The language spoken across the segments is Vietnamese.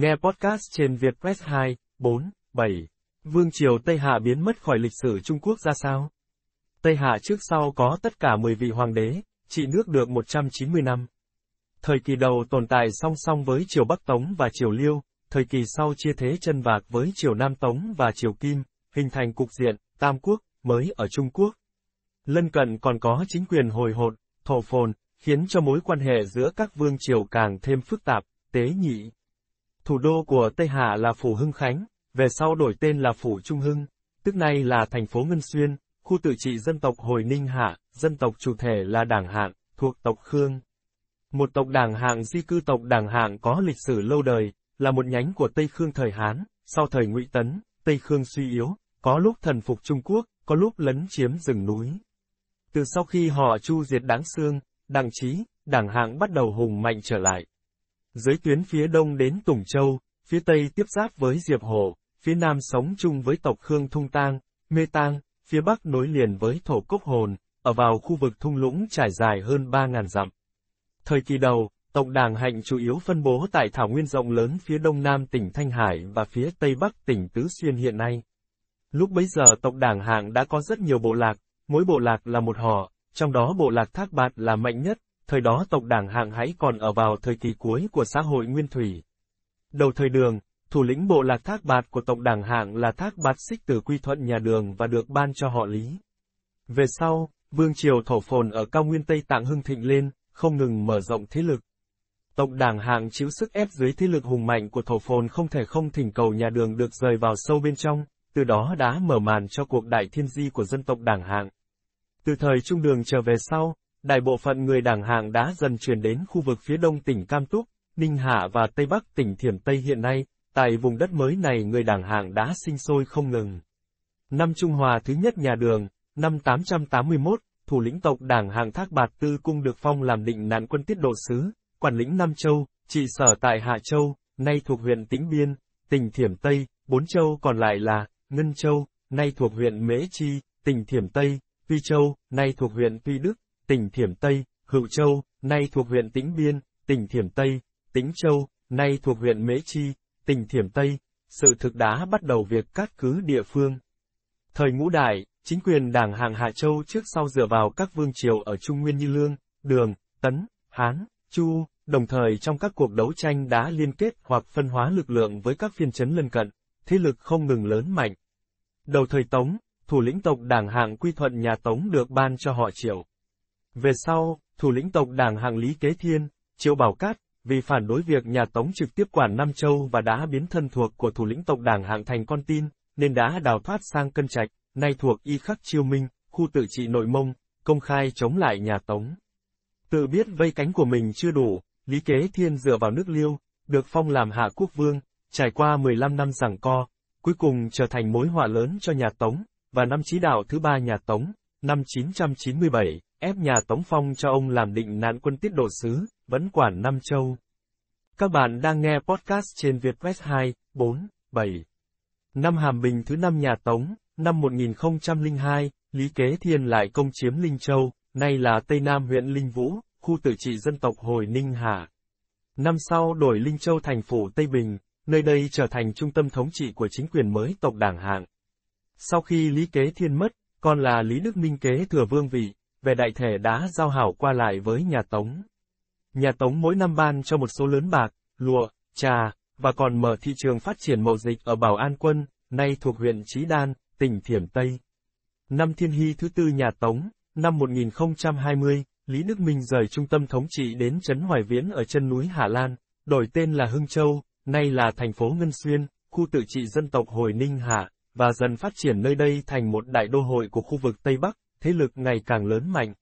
Nghe podcast trên Vietpress 2, 4, 7. Vương triều Tây Hạ biến mất khỏi lịch sử Trung Quốc ra sao? Tây Hạ trước sau có tất cả 10 vị hoàng đế, trị nước được 190 năm. Thời kỳ đầu tồn tại song song với triều Bắc Tống và triều Liêu, thời kỳ sau chia thế chân vạc với triều Nam Tống và triều Kim, hình thành cục diện, Tam Quốc, mới ở Trung Quốc. Lân cận còn có chính quyền hồi hộp, thổ phồn, khiến cho mối quan hệ giữa các vương triều càng thêm phức tạp, tế nhị. Thủ đô của Tây Hạ là Phủ Hưng Khánh, về sau đổi tên là Phủ Trung Hưng, tức nay là thành phố Ngân Xuyên, khu tự trị dân tộc Hồi Ninh Hạ, dân tộc chủ thể là Đảng Hạng, thuộc tộc Khương. Một tộc Đảng Hạng di cư tộc Đảng Hạng có lịch sử lâu đời, là một nhánh của Tây Khương thời Hán, sau thời Ngụy Tấn, Tây Khương suy yếu, có lúc thần phục Trung Quốc, có lúc lấn chiếm rừng núi. Từ sau khi họ chu diệt đáng xương, đảng trí, đảng hạng bắt đầu hùng mạnh trở lại, dưới tuyến phía đông đến Tùng Châu, phía tây tiếp giáp với Diệp Hồ, phía nam sống chung với tộc Khương Thung Tang, Mê Tang, phía bắc nối liền với Thổ Cốc Hồn, ở vào khu vực thung lũng trải dài hơn 3.000 dặm. Thời kỳ đầu, tộc Đảng hạnh chủ yếu phân bố tại thảo nguyên rộng lớn phía đông nam tỉnh Thanh Hải và phía tây bắc tỉnh Tứ Xuyên hiện nay. Lúc bấy giờ tộc Đảng hạng đã có rất nhiều bộ lạc, mỗi bộ lạc là một họ, trong đó bộ lạc Thác Bạt là mạnh nhất, thời đó tộc đảng hạng hãy còn ở vào thời kỳ cuối của xã hội nguyên thủy. Đầu thời đường, thủ lĩnh bộ lạc thác bạt của tộc đảng hạng là thác bạt xích từ quy thuận nhà đường và được ban cho họ lý. Về sau, vương triều thổ phồn ở cao nguyên Tây Tạng hưng thịnh lên, không ngừng mở rộng thế lực. Tộc đảng hạng chịu sức ép dưới thế lực hùng mạnh của thổ phồn không thể không thỉnh cầu nhà đường được rời vào sâu bên trong, từ đó đã mở màn cho cuộc đại thiên di của dân tộc đảng hạng. Từ thời trung đường trở về sau, đại bộ phận người đảng hạng đã dần chuyển đến khu vực phía đông tỉnh Cam Túc, Ninh Hạ và Tây Bắc tỉnh Thiểm Tây hiện nay, tại vùng đất mới này người đảng hạng đã sinh sôi không ngừng. Năm Trung Hòa thứ nhất nhà đường, năm 881, thủ lĩnh tộc đảng hạng Thác Bạt Tư Cung được phong làm định nạn quân tiết độ sứ, quản lĩnh Nam Châu, trị sở tại Hạ Châu, nay thuộc huyện Tĩnh Biên, tỉnh Thiểm Tây, bốn châu còn lại là, Ngân Châu, nay thuộc huyện Mễ Chi, tỉnh Thiểm Tây, Tuy Châu, nay thuộc huyện Tuy Đức, tỉnh Thiểm Tây, Hữu Châu, nay thuộc huyện Tĩnh Biên, tỉnh Thiểm Tây, Tĩnh Châu, nay thuộc huyện Mễ Chi, tỉnh Thiểm Tây, sự thực đã bắt đầu việc cắt cứ địa phương. Thời ngũ đại, chính quyền đảng hàng Hạ Châu trước sau dựa vào các vương triều ở Trung Nguyên như Lương, Đường, Tấn, Hán, Chu, đồng thời trong các cuộc đấu tranh đã liên kết hoặc phân hóa lực lượng với các phiên chấn lân cận, thế lực không ngừng lớn mạnh. Đầu thời Tống, thủ lĩnh tộc đảng hạng quy thuận nhà Tống được ban cho họ Triệu. Về sau, thủ lĩnh tộc đảng hạng Lý Kế Thiên, Triệu Bảo Cát, vì phản đối việc nhà Tống trực tiếp quản Nam Châu và đã biến thân thuộc của thủ lĩnh tộc đảng hạng thành con tin, nên đã đào thoát sang Cân Trạch, nay thuộc Y Khắc Chiêu Minh, khu tự trị nội mông, công khai chống lại nhà Tống. Tự biết vây cánh của mình chưa đủ, Lý Kế Thiên dựa vào nước Liêu, được phong làm hạ quốc vương, trải qua 15 năm giằng co, cuối cùng trở thành mối họa lớn cho nhà Tống, và năm chí đạo thứ ba nhà Tống, năm 997, ép nhà Tống Phong cho ông làm định nạn quân tiết độ sứ, vẫn quản Nam Châu. Các bạn đang nghe podcast trên Vietwest 2, 4, 7. Năm Hàm Bình thứ năm nhà Tống, năm 1002, Lý Kế Thiên lại công chiếm Linh Châu, nay là Tây Nam huyện Linh Vũ, khu tự trị dân tộc Hồi Ninh Hà. Năm sau đổi Linh Châu thành phủ Tây Bình, nơi đây trở thành trung tâm thống trị của chính quyền mới tộc đảng hạng. Sau khi Lý Kế Thiên mất, còn là Lý Đức Minh Kế thừa vương vị, về đại thể đã giao hảo qua lại với nhà Tống. Nhà Tống mỗi năm ban cho một số lớn bạc, lụa, trà, và còn mở thị trường phát triển mậu dịch ở Bảo An Quân, nay thuộc huyện Trí Đan, tỉnh Thiểm Tây. Năm Thiên Hy thứ tư nhà Tống, năm 1020, Lý Đức Minh rời trung tâm thống trị đến Trấn Hoài Viễn ở chân núi Hà Lan, đổi tên là Hưng Châu, nay là thành phố Ngân Xuyên, khu tự trị dân tộc Hồi Ninh Hạ, và dần phát triển nơi đây thành một đại đô hội của khu vực Tây Bắc, thế lực ngày càng lớn mạnh.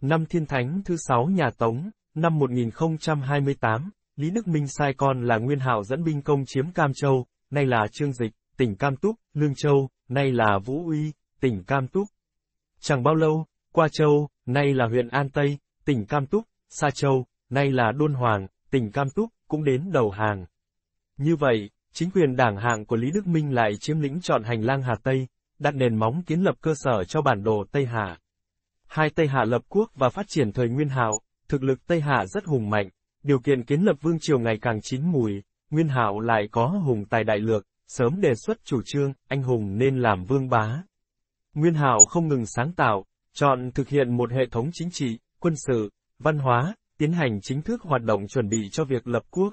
Năm Thiên Thánh thứ sáu nhà Tống, năm 1028, Lý Đức Minh sai con là Nguyên Hạo dẫn binh công chiếm Cam Châu, nay là Trương Dịch, tỉnh Cam Túc, Lương Châu, nay là Vũ Uy, tỉnh Cam Túc. Chẳng bao lâu, qua Châu, nay là huyện An Tây, tỉnh Cam Túc, Sa Châu, nay là Đôn Hoàng, tỉnh Cam Túc, cũng đến đầu hàng. Như vậy, chính quyền đảng hạng của Lý Đức Minh lại chiếm lĩnh trọn hành lang Hà Tây, đặt nền móng kiến lập cơ sở cho bản đồ Tây Hà. Hai Tây Hà lập quốc và phát triển thời Nguyên Hạo, thực lực Tây Hà rất hùng mạnh, điều kiện kiến lập vương triều ngày càng chín mùi, Nguyên Hạo lại có hùng tài đại lược, sớm đề xuất chủ trương, anh hùng nên làm vương bá. Nguyên Hạo không ngừng sáng tạo, chọn thực hiện một hệ thống chính trị, quân sự, văn hóa, tiến hành chính thức hoạt động chuẩn bị cho việc lập quốc.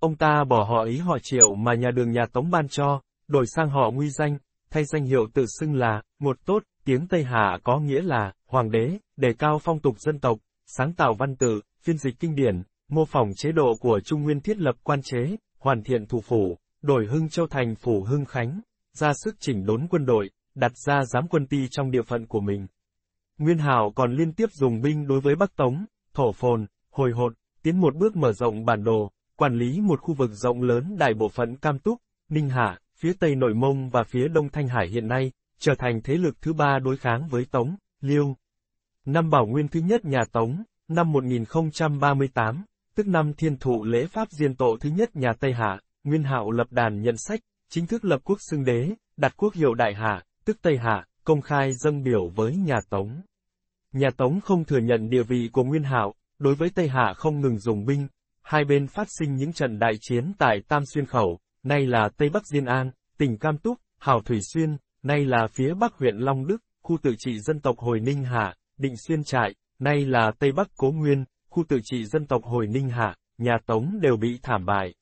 Ông ta bỏ họ ý họ triệu mà nhà đường nhà Tống ban cho, đổi sang họ nguy danh, thay danh hiệu tự xưng là, một tốt, tiếng Tây Hạ có nghĩa là, hoàng đế, đề cao phong tục dân tộc, sáng tạo văn tự, phiên dịch kinh điển, mô phỏng chế độ của Trung Nguyên thiết lập quan chế, hoàn thiện thủ phủ, đổi hưng châu thành phủ hưng khánh, ra sức chỉnh đốn quân đội, đặt ra giám quân ti trong địa phận của mình. Nguyên Hảo còn liên tiếp dùng binh đối với Bắc Tống, Thổ Phồn, Hồi Hột, tiến một bước mở rộng bản đồ, quản lý một khu vực rộng lớn đại bộ phận Cam Túc, Ninh Hạ, phía Tây Nội Mông và phía Đông Thanh Hải hiện nay, trở thành thế lực thứ ba đối kháng với Tống, Liêu. Năm Bảo Nguyên thứ nhất nhà Tống, năm 1038, tức năm thiên thụ lễ Pháp diên tộ thứ nhất nhà Tây Hạ, Nguyên Hạo lập đàn nhận sách, chính thức lập quốc xưng đế, đặt quốc hiệu Đại Hạ, tức Tây Hạ, công khai dâng biểu với nhà Tống. Nhà Tống không thừa nhận địa vị của Nguyên Hạo, đối với Tây Hạ không ngừng dùng binh, hai bên phát sinh những trận đại chiến tại Tam Xuyên Khẩu, nay là Tây Bắc Diên An, tỉnh Cam Túc, Hảo Thủy Xuyên, nay là phía Bắc huyện Long Đức, khu tự trị dân tộc Hồi Ninh Hạ, Định Xuyên Trại, nay là Tây Bắc Cố Nguyên, khu tự trị dân tộc Hồi Ninh Hạ, nhà Tống đều bị thảm bại.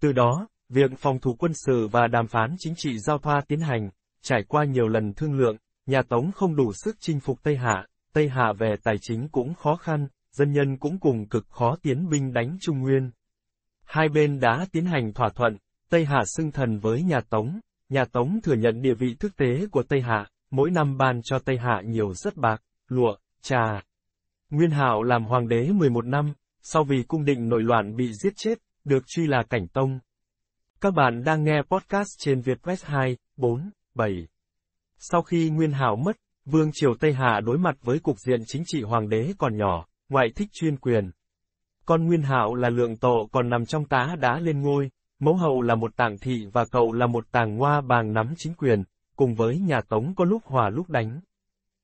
Từ đó, việc phòng thủ quân sự và đàm phán chính trị giao thoa tiến hành, trải qua nhiều lần thương lượng, nhà Tống không đủ sức chinh phục Tây Hạ, Tây Hạ về tài chính cũng khó khăn, dân nhân cũng cùng cực khó tiến binh đánh Trung Nguyên. Hai bên đã tiến hành thỏa thuận, Tây Hạ xưng thần với nhà Tống, nhà Tống thừa nhận địa vị thực tế của Tây Hạ, mỗi năm ban cho Tây Hạ nhiều rất bạc, lụa, trà. Nguyên Hạo làm hoàng đế 11 năm, sau vì cung định nội loạn bị giết chết, được truy là Cảnh Tông. Các bạn đang nghe podcast trên Vietwest 2, 4, 7. Sau khi Nguyên Hạo mất, Vương Triều Tây Hạ đối mặt với cục diện chính trị hoàng đế còn nhỏ, ngoại thích chuyên quyền. Con Nguyên Hạo là lượng tộ còn nằm trong tá đã lên ngôi, Mẫu hầu là một tàng thị và cậu là một tàng hoa bàng nắm chính quyền, cùng với nhà Tống có lúc hòa lúc đánh.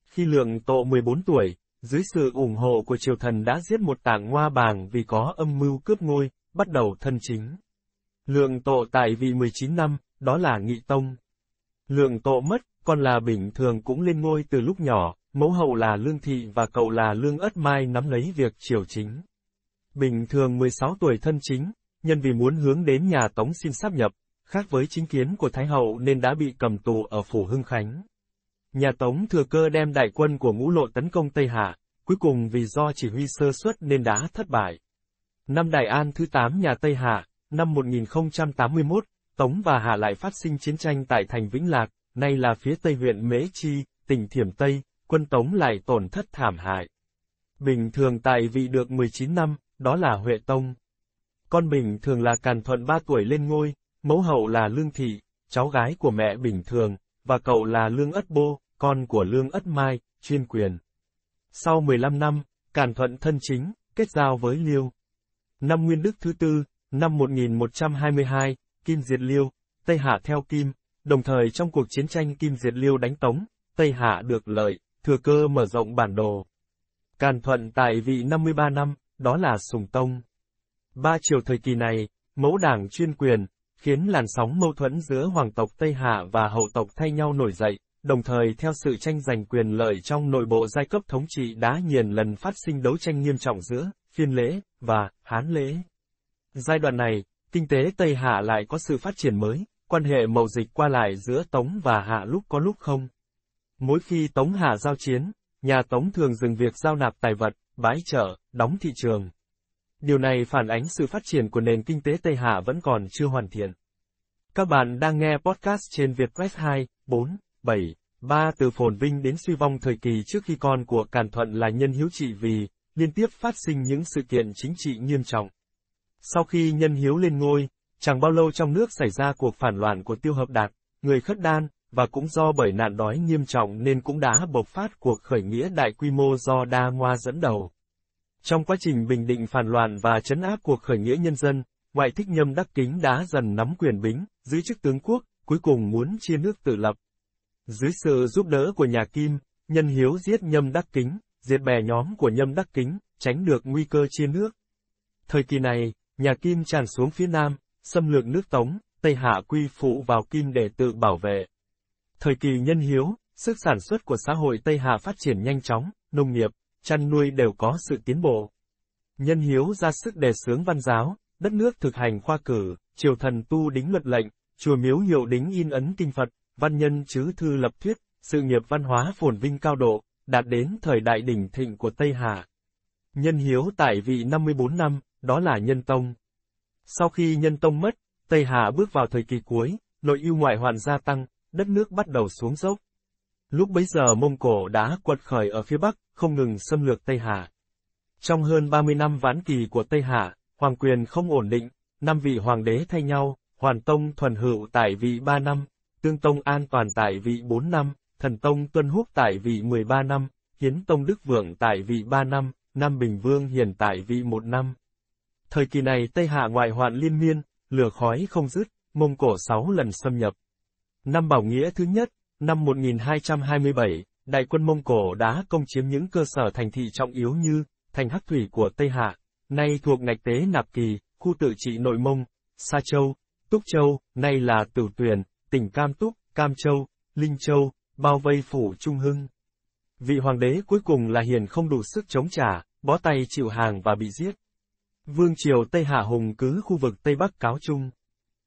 Khi lượng tộ 14 tuổi, dưới sự ủng hộ của triều thần đã giết một tàng hoa bàng vì có âm mưu cướp ngôi, bắt đầu thân chính. Lượng tộ tại vị 19 năm, đó là Nghị Tông. Lượng tộ mất, con là Bình thường cũng lên ngôi từ lúc nhỏ, mẫu hậu là Lương Thị và cậu là Lương Ất Mai nắm lấy việc triều chính. Bình thường 16 tuổi thân chính, nhân vì muốn hướng đến nhà Tống xin sáp nhập, khác với chính kiến của Thái Hậu nên đã bị cầm tù ở Phủ Hưng Khánh. Nhà Tống thừa cơ đem đại quân của ngũ lộ tấn công Tây Hà, cuối cùng vì do chỉ huy sơ suất nên đã thất bại. Năm Đại An thứ 8 nhà Tây Hà, năm 1081, Tống và Hà lại phát sinh chiến tranh tại thành Vĩnh Lạc, nay là phía Tây huyện Mễ Chi, tỉnh Thiểm Tây, quân Tống lại tổn thất thảm hại. Bình thường tại vị được 19 năm, đó là Huệ Tông. Con Bình thường là Càn Thuận 3 tuổi lên ngôi, mẫu hậu là Lương Thị, cháu gái của mẹ Bình thường, và cậu là Lương Ất Bô, con của Lương Ất Mai, chuyên quyền. Sau 15 năm, Càn Thuận thân chính, kết giao với Liêu. Năm Nguyên Đức thứ tư, năm 1122, Kim diệt Liêu, Tây Hạ theo Kim, đồng thời trong cuộc chiến tranh Kim diệt Liêu đánh Tống, Tây Hạ được lợi, thừa cơ mở rộng bản đồ. Càn Thuận tại vị 53 năm, đó là Sùng Tông. Ba triều thời kỳ này, mẫu đảng chuyên quyền, khiến làn sóng mâu thuẫn giữa hoàng tộc Tây Hạ và hậu tộc thay nhau nổi dậy, đồng thời theo sự tranh giành quyền lợi trong nội bộ giai cấp thống trị đã nhiều lần phát sinh đấu tranh nghiêm trọng giữa phiên lễ và hán lễ. Giai đoạn này, kinh tế Tây Hạ lại có sự phát triển mới, quan hệ mậu dịch qua lại giữa Tống và Hạ lúc có lúc không. Mỗi khi Tống Hạ giao chiến, nhà Tống thường dừng việc giao nạp tài vật, bái trợ, đóng thị trường, Điều này phản ánh sự phát triển của nền kinh tế Tây Hạ vẫn còn chưa hoàn thiện. Các bạn đang nghe podcast trên Việt Press 2, 4, 7, 3 từ phồn vinh đến suy vong thời kỳ trước khi con của Càn Thuận là nhân hiếu trị vì, liên tiếp phát sinh những sự kiện chính trị nghiêm trọng. Sau khi nhân hiếu lên ngôi, chẳng bao lâu trong nước xảy ra cuộc phản loạn của tiêu hợp đạt, người khất đan, và cũng do bởi nạn đói nghiêm trọng nên cũng đã bộc phát cuộc khởi nghĩa đại quy mô do Đa Ngoa dẫn đầu. Trong quá trình bình định phản loạn và chấn áp cuộc khởi nghĩa nhân dân, ngoại thích nhâm đắc kính đã dần nắm quyền bính, giữ chức tướng quốc, cuối cùng muốn chia nước tự lập. Dưới sự giúp đỡ của nhà Kim, nhân hiếu giết nhâm đắc kính, diệt bè nhóm của nhâm đắc kính, tránh được nguy cơ chia nước. Thời kỳ này, nhà Kim tràn xuống phía Nam, xâm lược nước Tống, Tây Hạ quy phụ vào Kim để tự bảo vệ. Thời kỳ nhân hiếu, sức sản xuất của xã hội Tây Hạ phát triển nhanh chóng, nông nghiệp, chăn nuôi đều có sự tiến bộ. Nhân hiếu ra sức đề sướng văn giáo, đất nước thực hành khoa cử, triều thần tu đính luật lệnh, chùa miếu hiệu đính in ấn kinh Phật, văn nhân chứ thư lập thuyết, sự nghiệp văn hóa phồn vinh cao độ, đạt đến thời đại đỉnh thịnh của Tây Hà. Nhân hiếu tại vị 54 năm, đó là Nhân Tông. Sau khi Nhân Tông mất, Tây Hà bước vào thời kỳ cuối, nội ưu ngoại hoàn gia tăng, đất nước bắt đầu xuống dốc. Lúc bấy giờ Mông Cổ đã quật khởi ở phía Bắc, không ngừng xâm lược Tây Hạ. Trong hơn 30 năm ván kỳ của Tây Hạ, hoàng quyền không ổn định, năm vị hoàng đế thay nhau, Hoàn Tông thuần hữu tại vị 3 năm, Tương Tông an toàn tại vị 4 năm, Thần Tông tuân húc tại vị 13 năm, Hiến Tông Đức Vượng tại vị 3 năm, Nam Bình Vương hiền tại vị 1 năm. Thời kỳ này Tây Hạ ngoại hoạn liên miên, lửa khói không dứt, Mông Cổ 6 lần xâm nhập. Năm Bảo Nghĩa thứ nhất, Năm 1227, đại quân Mông Cổ đã công chiếm những cơ sở thành thị trọng yếu như thành Hắc Thủy của Tây Hạ, nay thuộc ngạch tế Nạp Kỳ, khu tự trị Nội Mông, Sa Châu, Túc Châu, nay là Tử Tuyền, tỉnh Cam Túc, Cam Châu, Linh Châu, bao vây phủ Trung Hưng. Vị hoàng đế cuối cùng là hiền không đủ sức chống trả, bó tay chịu hàng và bị giết. Vương triều Tây Hạ Hùng cứ khu vực Tây Bắc cáo chung.